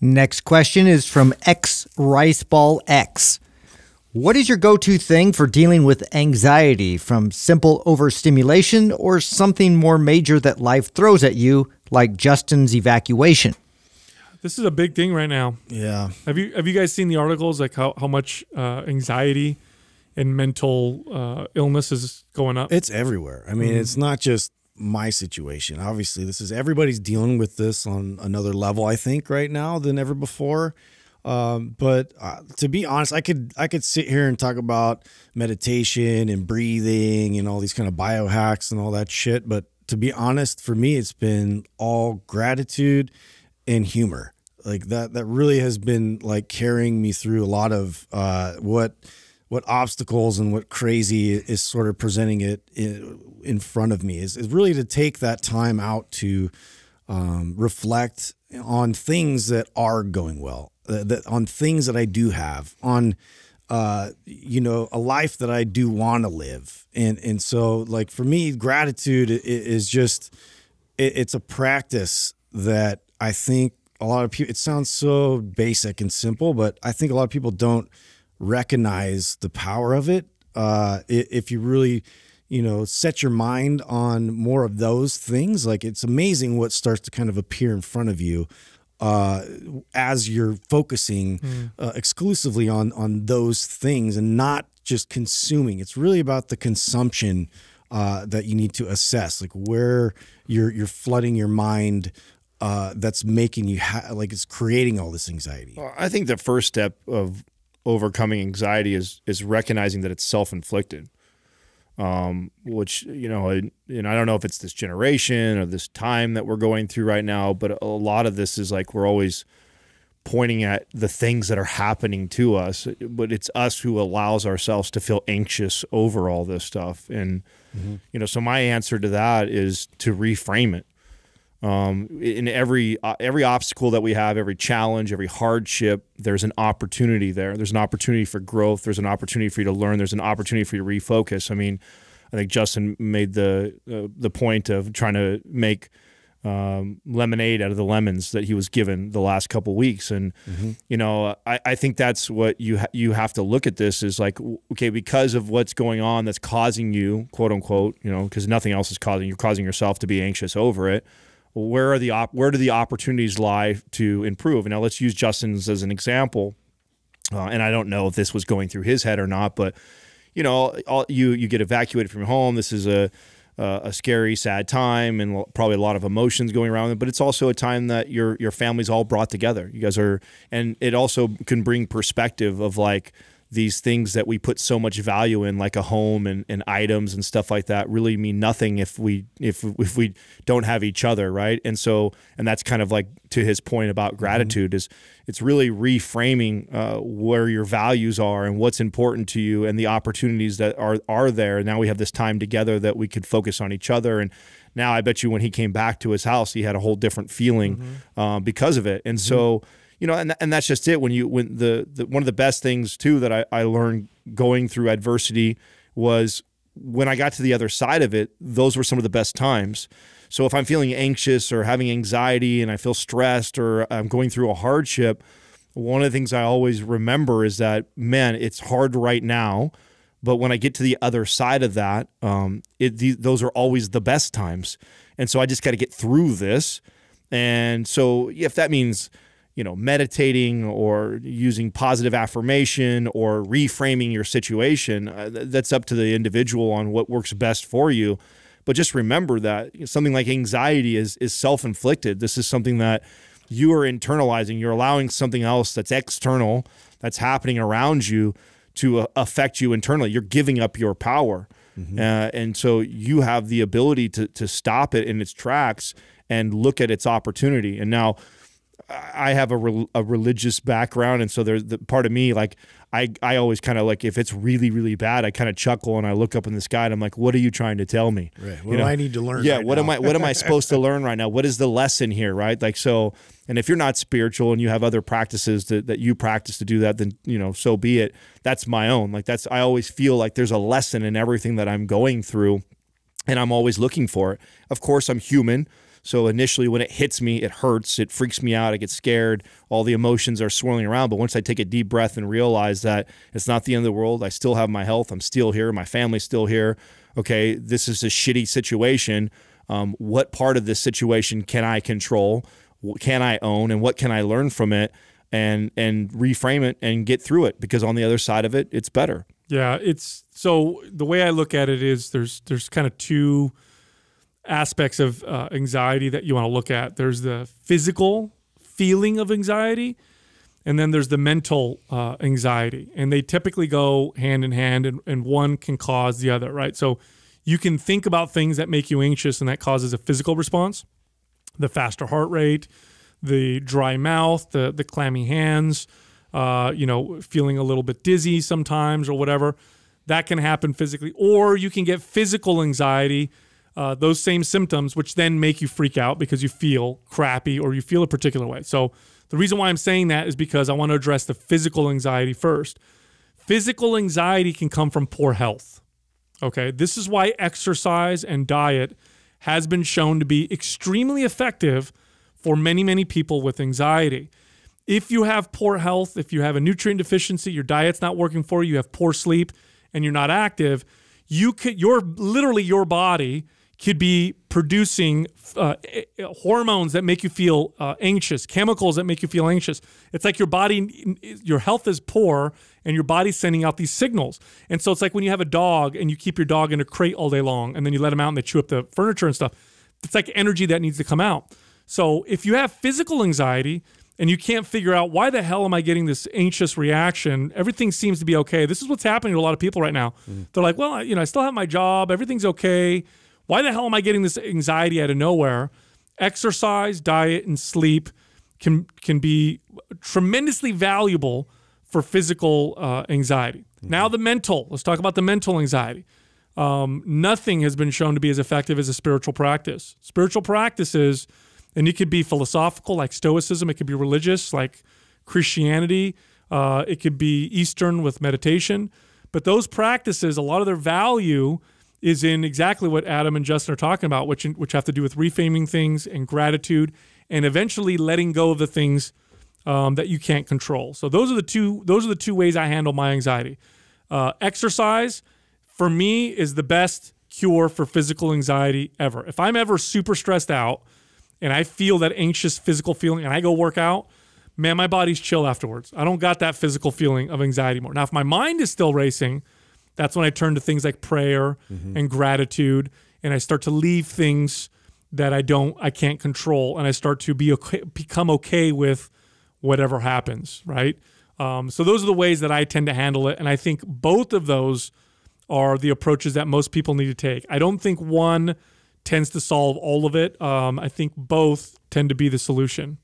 Next question is from X Riceball X. What is your go to thing for dealing with anxiety from simple overstimulation or something more major that life throws at you, like Justin's evacuation? This is a big thing right now. Yeah. Have you have you guys seen the articles like how, how much uh, anxiety and mental uh, illness is going up? It's everywhere. I mean, mm -hmm. it's not just my situation. Obviously, this is everybody's dealing with this on another level, I think, right now than ever before. Um, but uh, to be honest, I could I could sit here and talk about meditation and breathing and all these kind of biohacks and all that shit. But to be honest, for me, it's been all gratitude and humor. Like that that really has been like carrying me through a lot of uh, what what obstacles and what crazy is sort of presenting it eh, in front of me is, is really to take that time out to um, reflect on things that are going well, uh, that on things that I do have, on uh, you know, a life that I do want to live, and and so like for me, gratitude is just it, it's a practice that I think a lot of people. It sounds so basic and simple, but I think a lot of people don't recognize the power of it uh, if you really you know, set your mind on more of those things, like it's amazing what starts to kind of appear in front of you uh, as you're focusing mm. uh, exclusively on on those things and not just consuming. It's really about the consumption uh, that you need to assess, like where you're you're flooding your mind. Uh, that's making you like it's creating all this anxiety. Well, I think the first step of overcoming anxiety is is recognizing that it's self inflicted um, which you know, and, I don't know if it's this generation or this time that we're going through right now, but a lot of this is like we're always pointing at the things that are happening to us, but it's us who allows ourselves to feel anxious over all this stuff. And mm -hmm. you know, so my answer to that is to reframe it. Um, in every uh, every obstacle that we have, every challenge, every hardship, there's an opportunity there. There's an opportunity for growth. There's an opportunity for you to learn. There's an opportunity for you to refocus. I mean, I think Justin made the uh, the point of trying to make um, lemonade out of the lemons that he was given the last couple weeks, and mm -hmm. you know, I, I think that's what you ha you have to look at this is like okay, because of what's going on that's causing you quote unquote, you know, because nothing else is causing you're causing yourself to be anxious over it where are the op- where do the opportunities lie to improve? now let's use Justin's as an example. Uh, and I don't know if this was going through his head or not, but you know, all, you you get evacuated from your home. This is a uh, a scary, sad time, and probably a lot of emotions going around. But it's also a time that your your family's all brought together. You guys are, and it also can bring perspective of like these things that we put so much value in, like a home and, and items and stuff like that, really mean nothing if we if if we don't have each other, right? And so, and that's kind of like to his point about mm-hmm. gratitude mm -hmm. is it's really reframing uh, where your values are and what's important to you and the opportunities that are are there. And now we have this time together that we could focus on each other and now I bet you when he came back to his house, he had a whole different feeling mm -hmm. uh, because of it. And mm -hmm. so you know, and and that's just it. When you when the, the one of the best things too that I, I learned going through adversity was when I got to the other side of it, those were some of the best times. So if I'm feeling anxious or having anxiety and I feel stressed or I'm going through a hardship, one of the things I always remember is that, man, it's hard right now. But when I get to the other side of that, um, it, th those are always the best times. And so I just got to get through this. And so if that means you know, meditating or using positive affirmation or reframing your situation. Uh, that's up to the individual on what works best for you. But just remember that something like anxiety is is self-inflicted. This is something that you are internalizing. You're allowing something else that's external, that's happening around you to uh, affect you internally. You're giving up your power. Mm -hmm. uh, and so you have the ability to to stop it in its tracks and look at its opportunity. And now I have a, re- a religious background, and so there's the part of me like I I always kind of like if it's really really bad, I kind of chuckle and I look up in the sky and I'm like, what are you trying to tell me? Right. What you do I need to learn? Yeah. Right what now? am I What am I supposed to learn right now? What is the lesson here? Right. Like so. And if you're not spiritual and you have other practices that, that you practice to do that, then you know so be it. That's my own. Like that's I always feel like there's a lesson in everything that I'm going through, and I'm always looking for it. Of course, I'm human so initially, when it hits me, it hurts, it freaks me out, I get scared, all the emotions are swirling around. But once I take a deep breath and realize that it's not the end of the world, I still have my health, I'm still here, my family's still here. Okay, this is a shitty situation. Um, what part of this situation can I control? What can I own, and what can I learn from it? And and reframe it and get through it because on the other side of it, it's better. Yeah, it's so the way I look at it is there's there's kind of two aspects of uh, anxiety that you want to look at. There's the physical feeling of anxiety, and then there's the mental uh, anxiety. And they typically go hand in hand, and, and one can cause the other, right? So you can think about things that make you anxious and that causes a physical response the faster heart rate, the dry mouth, the, the clammy hands, uh, you know, feeling a little bit dizzy sometimes or whatever. That can happen physically. Or you can get physical anxiety uh, those same symptoms, which then make you freak out because you feel crappy or you feel a particular way. So, the reason why I'm saying that is because I want to address the physical anxiety first. Physical anxiety can come from poor health. Okay, this is why exercise and diet has been shown to be extremely effective for many, many people with anxiety. If you have poor health, if you have a nutrient deficiency, your diet's not working for you, you have poor sleep, and you're not active, you could, you're literally your body could be producing uh, eh, hormones that make you feel uh, anxious, chemicals that make you feel anxious. It's like your body, your health is poor, and your body's sending out these signals. And so it's like when you have a dog and you keep your dog in a crate all day long, and then you let them out and they chew up the furniture and stuff. It's like energy that needs to come out. So if you have physical anxiety and you can't figure out why the hell am I getting this anxious reaction, everything seems to be okay. This is what's happening to a lot of people right now. Mm. They're like, well, you know, I still have my job, everything's okay why the hell am I getting this anxiety out of nowhere? Exercise, diet, and sleep can can be tremendously valuable for physical uh, anxiety. Mm -hmm. Now the mental. Let's talk about the mental anxiety. Um, nothing has been shown to be as effective as a spiritual practice. Spiritual practices, and it could be philosophical, like Stoicism. It could be religious, like Christianity. Uh, it could be Eastern with meditation. But those practices, a lot of their value is in exactly what Adam and Justin are talking about, which which have to do with reframing things and gratitude, and eventually letting go of the things um, that you can't control. So those are the two those are the two ways I handle my anxiety. Uh, exercise for me is the best cure for physical anxiety ever. If I'm ever super stressed out and I feel that anxious physical feeling, and I go work out, man, my body's chill afterwards. I don't got that physical feeling of anxiety more. Now, if my mind is still racing that's when I turn to things like prayer mm-hmm. and gratitude, and I start to leave things that I don't, I can't control, and I start to be okay, become okay with whatever happens, right? Um, so those are the ways that I tend to handle it, and I think both of those are the approaches that most people need to take. I don't think one tends to solve all of it. Um, I think both tend to be the solution.